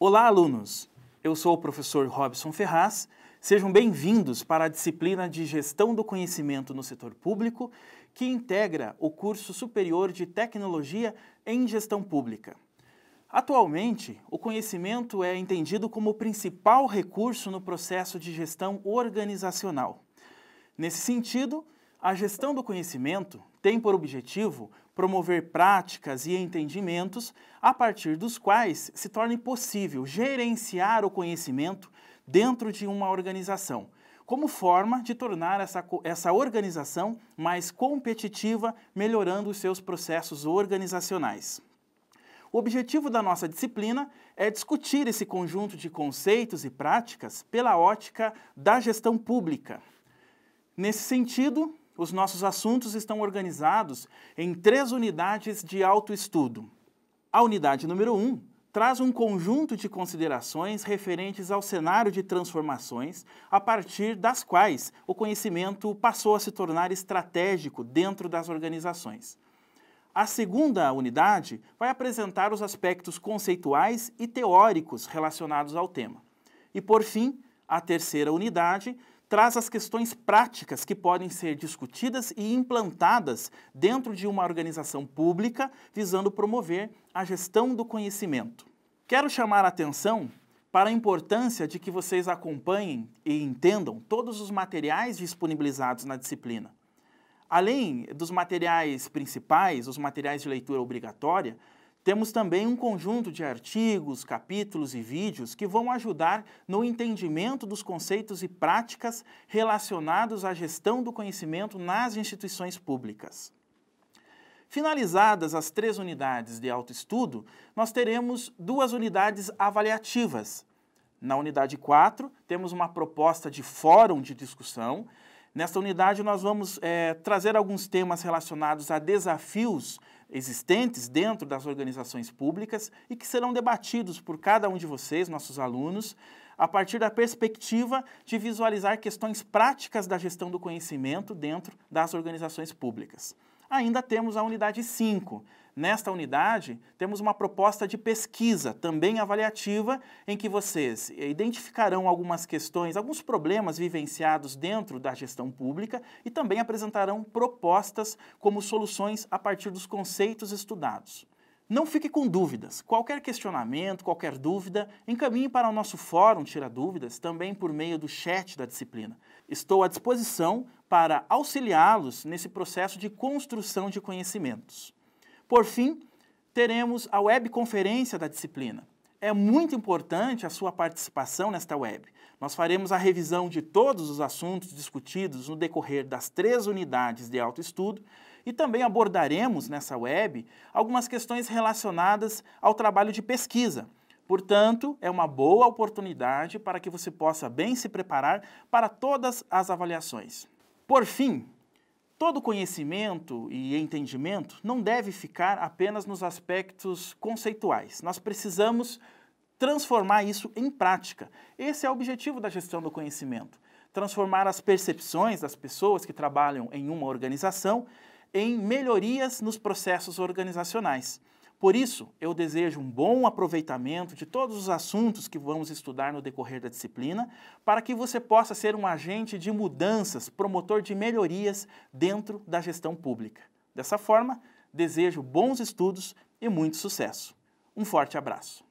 Olá, alunos! Eu sou o professor Robson Ferraz. Sejam bem-vindos para a disciplina de Gestão do Conhecimento no Setor Público, que integra o curso superior de Tecnologia em Gestão Pública. Atualmente, o conhecimento é entendido como o principal recurso no processo de gestão organizacional. Nesse sentido, a gestão do conhecimento tem por objetivo promover práticas e entendimentos a partir dos quais se torne possível gerenciar o conhecimento dentro de uma organização, como forma de tornar essa, essa organização mais competitiva, melhorando os seus processos organizacionais. O objetivo da nossa disciplina é discutir esse conjunto de conceitos e práticas pela ótica da gestão pública. Nesse sentido, os nossos assuntos estão organizados em três unidades de autoestudo. A unidade número 1 um traz um conjunto de considerações referentes ao cenário de transformações a partir das quais o conhecimento passou a se tornar estratégico dentro das organizações. A segunda unidade vai apresentar os aspectos conceituais e teóricos relacionados ao tema. E, por fim, a terceira unidade traz as questões práticas que podem ser discutidas e implantadas dentro de uma organização pública visando promover a gestão do conhecimento. Quero chamar a atenção para a importância de que vocês acompanhem e entendam todos os materiais disponibilizados na disciplina. Além dos materiais principais, os materiais de leitura obrigatória, temos também um conjunto de artigos, capítulos e vídeos que vão ajudar no entendimento dos conceitos e práticas relacionados à gestão do conhecimento nas instituições públicas. Finalizadas as três unidades de autoestudo, nós teremos duas unidades avaliativas. Na unidade 4, temos uma proposta de fórum de discussão Nesta unidade, nós vamos é, trazer alguns temas relacionados a desafios existentes dentro das organizações públicas e que serão debatidos por cada um de vocês, nossos alunos, a partir da perspectiva de visualizar questões práticas da gestão do conhecimento dentro das organizações públicas ainda temos a unidade 5. Nesta unidade, temos uma proposta de pesquisa, também avaliativa, em que vocês identificarão algumas questões, alguns problemas vivenciados dentro da gestão pública e também apresentarão propostas como soluções a partir dos conceitos estudados. Não fique com dúvidas. Qualquer questionamento, qualquer dúvida, encaminhe para o nosso fórum Tira Dúvidas, também por meio do chat da disciplina. Estou à disposição para auxiliá-los nesse processo de construção de conhecimentos. Por fim, teremos a webconferência da disciplina. É muito importante a sua participação nesta web. Nós faremos a revisão de todos os assuntos discutidos no decorrer das três unidades de autoestudo, e também abordaremos nessa web algumas questões relacionadas ao trabalho de pesquisa. Portanto, é uma boa oportunidade para que você possa bem se preparar para todas as avaliações. Por fim, Todo conhecimento e entendimento não deve ficar apenas nos aspectos conceituais. Nós precisamos transformar isso em prática. Esse é o objetivo da gestão do conhecimento: transformar as percepções das pessoas que trabalham em uma organização em melhorias nos processos organizacionais. Por isso, eu desejo um bom aproveitamento de todos os assuntos que vamos estudar no decorrer da disciplina, para que você possa ser um agente de mudanças, promotor de melhorias dentro da gestão pública. Dessa forma, desejo bons estudos e muito sucesso. Um forte abraço.